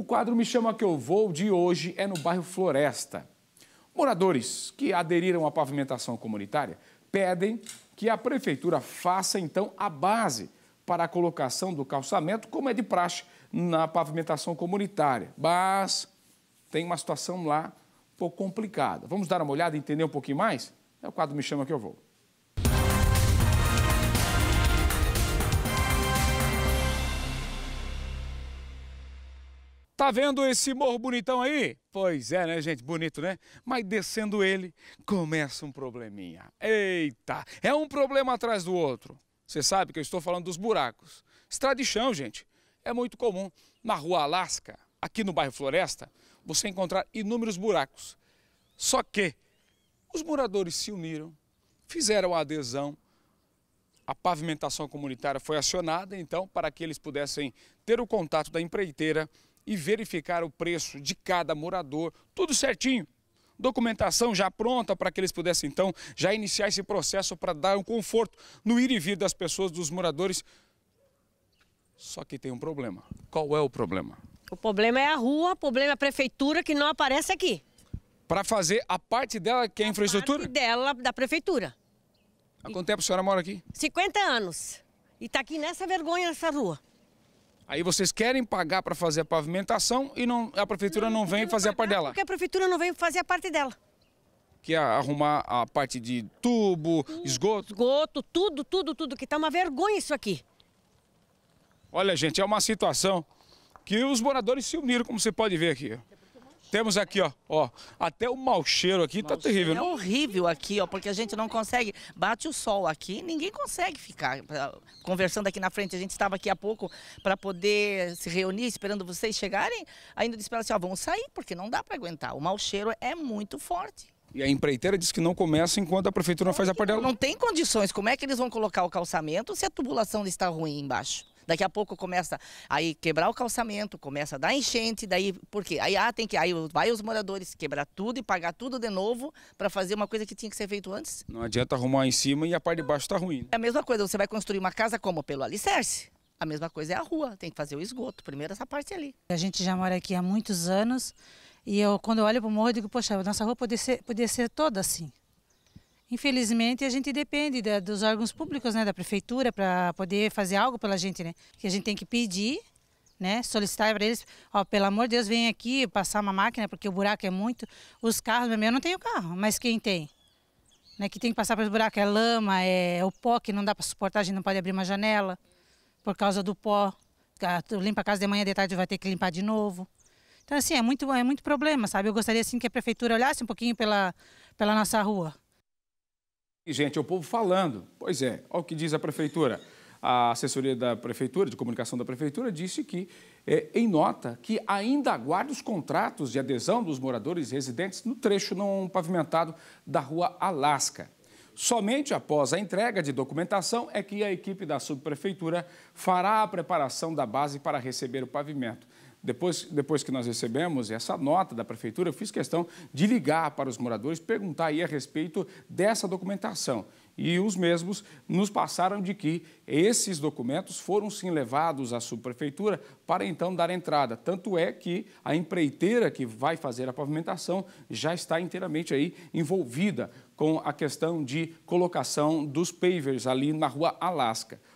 O quadro Me Chama Que Eu Vou de hoje é no bairro Floresta. Moradores que aderiram à pavimentação comunitária pedem que a prefeitura faça então a base para a colocação do calçamento, como é de praxe na pavimentação comunitária. Mas tem uma situação lá um pouco complicada. Vamos dar uma olhada e entender um pouquinho mais? É o quadro Me Chama Que Eu Vou. Tá vendo esse morro bonitão aí? Pois é, né, gente? Bonito, né? Mas descendo ele, começa um probleminha. Eita! É um problema atrás do outro. Você sabe que eu estou falando dos buracos. Estrada de chão, gente. É muito comum. Na rua Alasca, aqui no bairro Floresta, você encontrar inúmeros buracos. Só que os moradores se uniram, fizeram a adesão, a pavimentação comunitária foi acionada, então, para que eles pudessem ter o contato da empreiteira e verificar o preço de cada morador, tudo certinho. Documentação já pronta para que eles pudessem, então, já iniciar esse processo para dar um conforto no ir e vir das pessoas, dos moradores. Só que tem um problema. Qual é o problema? O problema é a rua, o problema é a prefeitura que não aparece aqui. Para fazer a parte dela, que é a, a infraestrutura? Parte dela, da prefeitura. Há quanto tempo a senhora mora aqui? 50 anos. E está aqui nessa vergonha, nessa rua. Aí vocês querem pagar para fazer a pavimentação e não, a prefeitura não, não vem fazer a parte dela. Porque a prefeitura não vem fazer a parte dela. Que é arrumar a parte de tubo, esgoto. Esgoto, tudo, tudo, tudo, que está uma vergonha isso aqui. Olha, gente, é uma situação que os moradores se uniram, como você pode ver aqui. Temos aqui, ó, ó, até o mau cheiro aqui tá mau tá cheiro terrível. É horrível aqui, ó, porque a gente não consegue, bate o sol aqui, ninguém consegue ficar conversando aqui na frente. A gente estava aqui há pouco para poder se reunir, esperando vocês chegarem. Ainda disse para ela assim, ó, vamos sair, porque não dá para aguentar. O mau cheiro é muito forte. E a empreiteira diz que não começa enquanto a prefeitura não faz a parte dela. Não tem condições. Como é que eles vão colocar o calçamento se a tubulação está ruim embaixo? Daqui a pouco começa aí quebrar o calçamento, começa a dar enchente, daí por quê? Aí ah, tem que aí vai os moradores quebrar tudo e pagar tudo de novo para fazer uma coisa que tinha que ser feito antes. Não adianta arrumar em cima e a parte de baixo está ruim. Né? É a mesma coisa, você vai construir uma casa como pelo alicerce. A mesma coisa é a rua, tem que fazer o esgoto, primeiro essa parte ali. A gente já mora aqui há muitos anos e eu quando eu olho para o morro eu digo, poxa, nossa rua poderia ser, poderia ser toda assim. Infelizmente, a gente depende da, dos órgãos públicos, né, da prefeitura, para poder fazer algo pela gente, né? Que a gente tem que pedir, né? Solicitar para eles, ó, pelo amor de Deus, vem aqui passar uma máquina, porque o buraco é muito. Os carros, meu eu não tenho carro, mas quem tem? Né, que tem que passar pelos buracos, é lama, é, é o pó que não dá para suportar, a gente não pode abrir uma janela por causa do pó. Limpa a casa de manhã, de tarde vai ter que limpar de novo. Então, assim, é muito, é muito problema, sabe? Eu gostaria, assim, que a prefeitura olhasse um pouquinho pela, pela nossa rua. E, gente, é o povo falando. Pois é, olha o que diz a prefeitura. A assessoria da prefeitura, de comunicação da prefeitura, disse que, é, em nota, que ainda aguarda os contratos de adesão dos moradores residentes no trecho não pavimentado da rua Alasca. Somente após a entrega de documentação é que a equipe da subprefeitura fará a preparação da base para receber o pavimento. Depois, depois que nós recebemos essa nota da prefeitura, eu fiz questão de ligar para os moradores, perguntar aí a respeito dessa documentação. E os mesmos nos passaram de que esses documentos foram sim levados à subprefeitura para então dar entrada. Tanto é que a empreiteira que vai fazer a pavimentação já está inteiramente aí envolvida com a questão de colocação dos pavers ali na rua Alasca.